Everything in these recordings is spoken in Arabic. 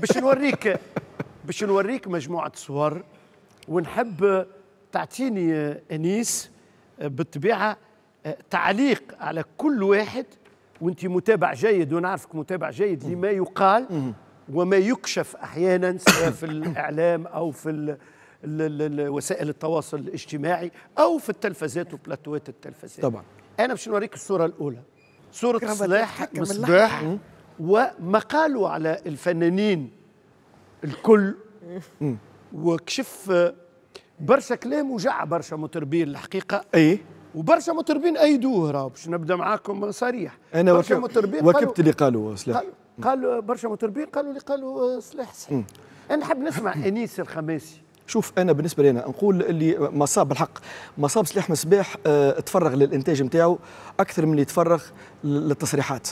باش نوريك باش نوريك مجموعه صور ونحب تعطيني انيس بالطبيعه آه، تعليق على كل واحد وانت متابع جيد ونعرفك متابع جيد لما يقال وما يكشف احيانا سواء في الاعلام او في وسائل التواصل الاجتماعي او في التلفزات وبلاتوات التلفزات طبعا انا باش نوريك الصوره الاولى صوره صلاح مصباح وما قالوا على الفنانين الكل وكشف برشا كلام وجع برشا مطربين الحقيقه اي وبرشا مطربين ايدوه راه باش نبدا معاكم صريح انا برشا مطربين واكبت اللي قالوا سلاح قالوا, قالوا برشا مطربين قالوا اللي قالوا سلاح آه، صحيح انا نحب نسمع انيس الخماسي شوف انا بالنسبه لي انا نقول اللي مصاب بالحق مصاب سلاح مصباح اه تفرغ للانتاج نتاعو اكثر من اللي تفرغ للتصريحات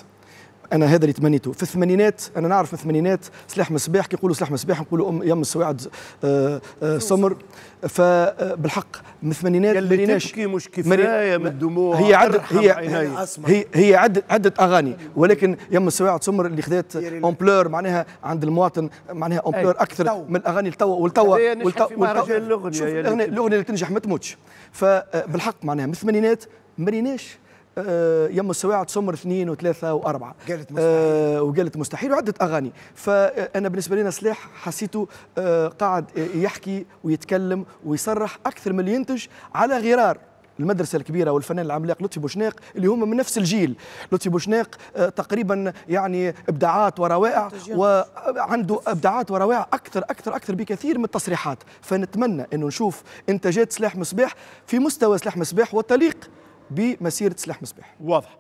انا هذا اللي تمنيته في الثمانينات انا نعرف في الثمانينات سلاح مصباح كي يقولوا سلاح مصباح نقولوا ام يم السواعد آه، آه، سمر فبالحق آه، من الثمانينات ما ريناش مش كفايه من الدموع هي عدد هي هي, هي عدد عدد اغاني ولكن يم السواعد سمر اللي خذات امبلور معناها عند المواطن معناها امبلور اكثر من الاغاني التوا والتوا الاغنيه الاغنيه اللي تنجح ما تموتش فبالحق معناها من الثمانينات ما ريناش آه، يم السواعد سمر اثنين وثلاثة وأربعة قالت مستحيل آه، وقالت مستحيل وعدة أغاني فأنا بالنسبة لنا سلاح حسيته آه، قاعد يحكي ويتكلم ويصرح أكثر من اللي ينتج على غرار المدرسه الكبيره والفنان العملاق لطفي بوشناق اللي هم من نفس الجيل لطفي بوشناق تقريبا يعني ابداعات وروائع وعنده ابداعات وروائع اكثر اكثر اكثر بكثير من التصريحات فنتمنى انه نشوف انتاجات سلاح مصباح في مستوى سلاح مصباح وتليق بمسيره سلاح مصباح واضح